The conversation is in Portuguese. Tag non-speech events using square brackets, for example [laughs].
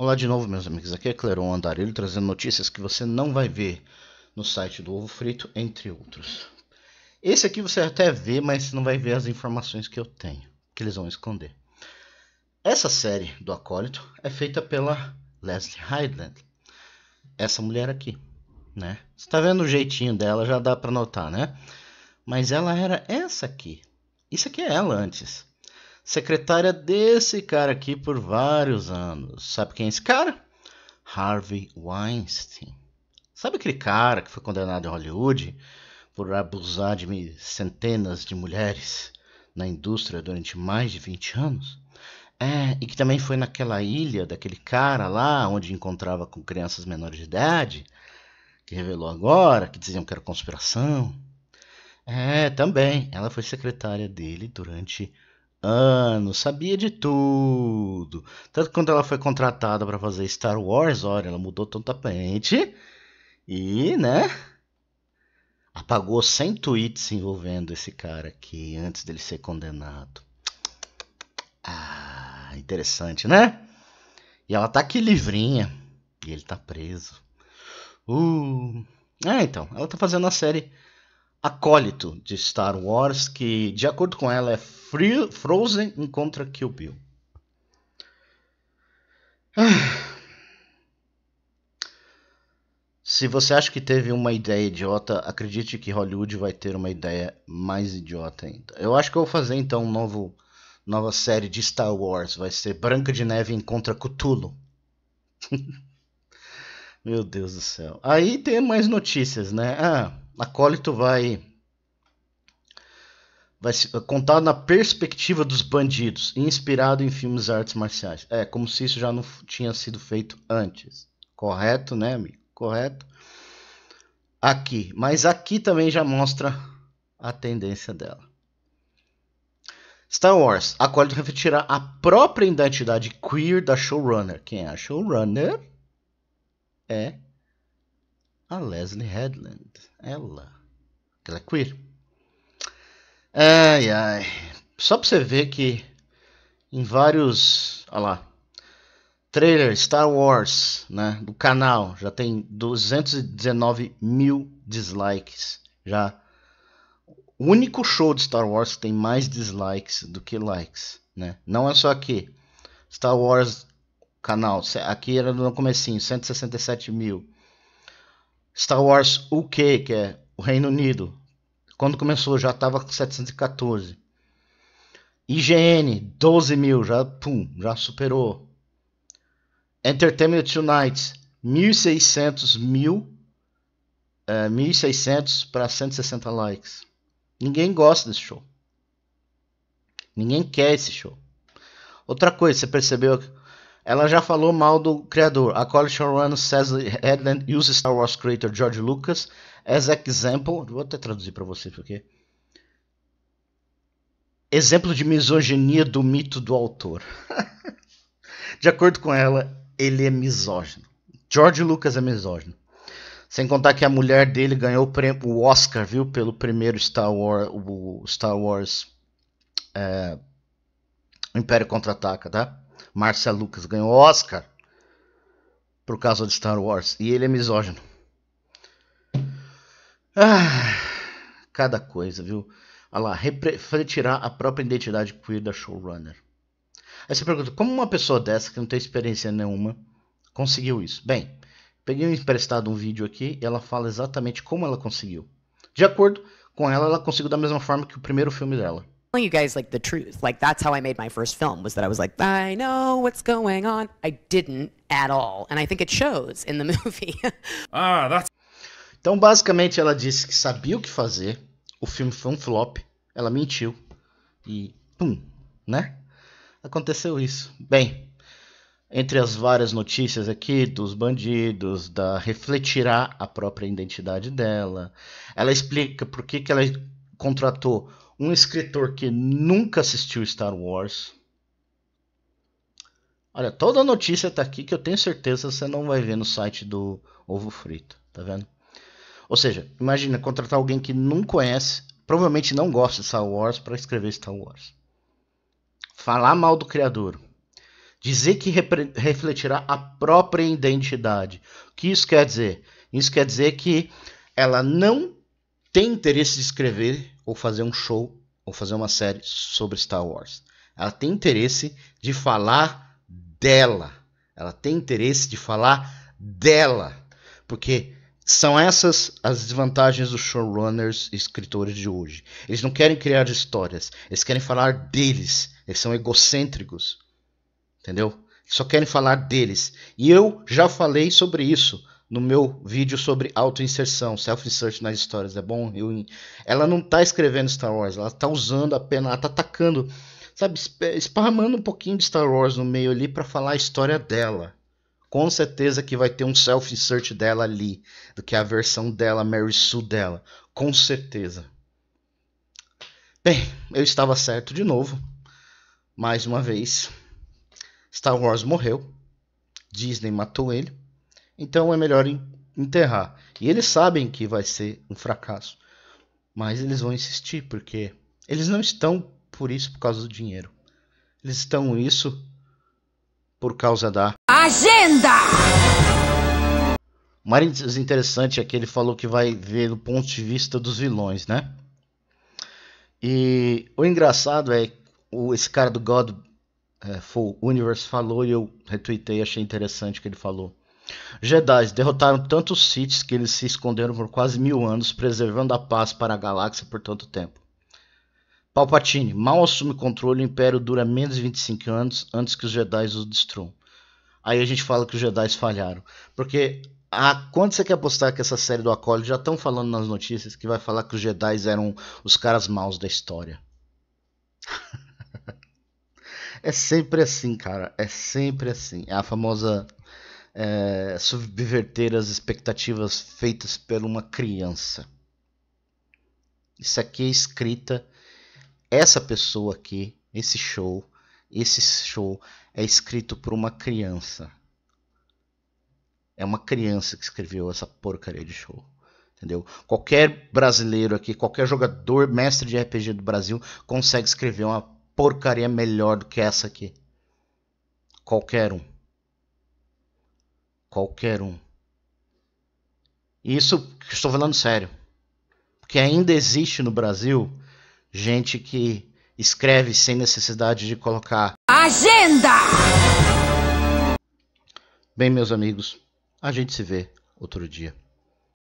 Olá de novo, meus amigos. Aqui é Cleron Andarilho trazendo notícias que você não vai ver no site do Ovo Frito, entre outros. Esse aqui você até vê, mas não vai ver as informações que eu tenho, que eles vão esconder. Essa série do Acólito é feita pela Leslie Highland, essa mulher aqui, né? Você tá vendo o jeitinho dela, já dá para notar, né? Mas ela era essa aqui. Isso aqui é ela antes secretária desse cara aqui por vários anos. Sabe quem é esse cara? Harvey Weinstein. Sabe aquele cara que foi condenado em Hollywood por abusar de centenas de mulheres na indústria durante mais de 20 anos? É, e que também foi naquela ilha daquele cara lá onde encontrava com crianças menores de idade, que revelou agora, que diziam que era conspiração. É, também. Ela foi secretária dele durante anos, sabia de tudo. Tanto quando ela foi contratada para fazer Star Wars, olha, ela mudou totalmente e, né? Apagou 100 tweets envolvendo esse cara aqui antes dele ser condenado. Ah, interessante, né? E ela tá aqui livrinha. E ele tá preso. Uh. É, então, ela tá fazendo a série acólito de Star Wars, que, de acordo com ela, é Free, Frozen encontra Kill Bill. Ah. [sighs] Se você acha que teve uma ideia idiota, acredite que Hollywood vai ter uma ideia mais idiota ainda. Eu acho que eu vou fazer então um novo nova série de Star Wars, vai ser Branca de Neve encontra Cthulhu. [laughs] Meu Deus do céu. Aí tem mais notícias, né? Ah, Acólito vai vai contar na perspectiva dos bandidos, inspirado em filmes de artes marciais. É, como se isso já não tinha sido feito antes. Correto, né, amigo? Correto. Aqui, mas aqui também já mostra a tendência dela. Star Wars, a qual refletirá a própria identidade queer da showrunner. Quem é a showrunner? É a Leslie Headland. Ela. Ela é queer. Ai, ai. Só pra você ver que em vários. Olha lá. Trailer Star Wars, né? Do canal. Já tem 219 mil dislikes. Já. O único show de Star Wars que tem mais dislikes do que likes, né? Não é só aqui. Star Wars canal. Aqui era no comecinho, 167 mil. Star Wars UK, que é o Reino Unido. Quando começou já estava com 714. IGN, 12 mil, já, pum, já superou. Entertainment Tonight, 1.600 mil. É, 1.600 para 160 likes. Ninguém gosta desse show. Ninguém quer esse show. Outra coisa, você percebeu que ela já falou mal do criador. A collection Run says Headland uses Star Wars creator George Lucas as example. Vou até traduzir para você porque. Exemplo de misoginia do mito do autor. [laughs] de acordo com ela, ele é misógino. George Lucas é misógino. Sem contar que a mulher dele ganhou o Oscar, viu, pelo primeiro Star Wars, o Star Wars é, Império Contra-Ataca, tá? Marcia Lucas ganhou Oscar por causa de Star Wars e ele é misógino. Ah, cada coisa, viu? Olha lá, refletirá a própria identidade queer da showrunner. Aí você pergunta, como uma pessoa dessa que não tem experiência nenhuma conseguiu isso? Bem, peguei um emprestado um vídeo aqui e ela fala exatamente como ela conseguiu. De acordo com ela, ela conseguiu da mesma forma que o primeiro filme dela telling you guys like the truth. Like that's how I made my first film was that I was like, I know what's going on. I didn't at all. And I think it shows in the [laughs] movie. ah, that's Então basicamente ela disse que sabia o que fazer. O filme foi um flop. Ela mentiu. E pum, né? Aconteceu isso. Bem, entre as várias notícias aqui dos bandidos, da refletirá a própria identidade dela. Ela explica por que, que ela contratou um escritor que nunca assistiu Star Wars. Olha, toda a notícia está aqui que eu tenho certeza você não vai ver no site do Ovo Frito, tá vendo? Ou seja, imagina contratar alguém que não conhece, provavelmente não gosta de Star Wars para escrever Star Wars. Falar mal do criador. Dizer que refletirá a própria identidade. O que isso quer dizer? Isso quer dizer que ela não tem interesse de escrever ou fazer um show ou fazer uma série sobre Star Wars. Ela tem interesse de falar dela. Ela tem interesse de falar dela. Porque são essas as desvantagens dos showrunners e escritores de hoje. Eles não querem criar histórias, eles querem falar deles. Eles são egocêntricos. Entendeu? Só querem falar deles. E eu já falei sobre isso no meu vídeo sobre autoinserção, self-insert nas histórias, é bom? Eu, ela não tá escrevendo Star Wars, ela tá usando apenas, ela tá atacando, sabe, esparramando um pouquinho de Star Wars no meio ali para falar a história dela. Com certeza que vai ter um self-insert dela ali, do que a versão dela, Mary Sue dela. Com certeza. Bem, eu estava certo de novo. Mais uma vez. Star Wars morreu. Disney matou ele. Então é melhor enterrar. E eles sabem que vai ser um fracasso. Mas eles vão insistir, porque eles não estão por isso por causa do dinheiro. Eles estão isso por causa da agenda. O mais interessante é que ele falou que vai ver do ponto de vista dos vilões, né? E o engraçado é o esse cara do God é, Universe falou e eu retuitei, achei interessante o que ele falou. Jedi derrotaram tantos Siths que eles se esconderam por quase mil anos, preservando a paz para a galáxia por tanto tempo. Palpatine mal assume controle, o Império dura menos de 25 anos antes que os Jedi o destruam. Aí a gente fala que os Jedi falharam. Porque a, quando você quer apostar que essa série do Acólito já estão falando nas notícias que vai falar que os Jedi eram os caras maus da história. [laughs] é sempre assim, cara. É sempre assim. É a famosa é, subverter as expectativas feitas por uma criança. Isso aqui é escrita, essa pessoa aqui, esse show, esse show é escrito por uma criança. É uma criança que escreveu essa porcaria de show. Entendeu? Qualquer brasileiro aqui, qualquer jogador mestre de RPG do Brasil consegue escrever uma porcaria melhor do que essa aqui. Qualquer um. Qualquer um. Isso estou falando sério. Porque ainda existe no Brasil gente que escreve sem necessidade de colocar agenda. Bem, meus amigos, a gente se vê outro dia.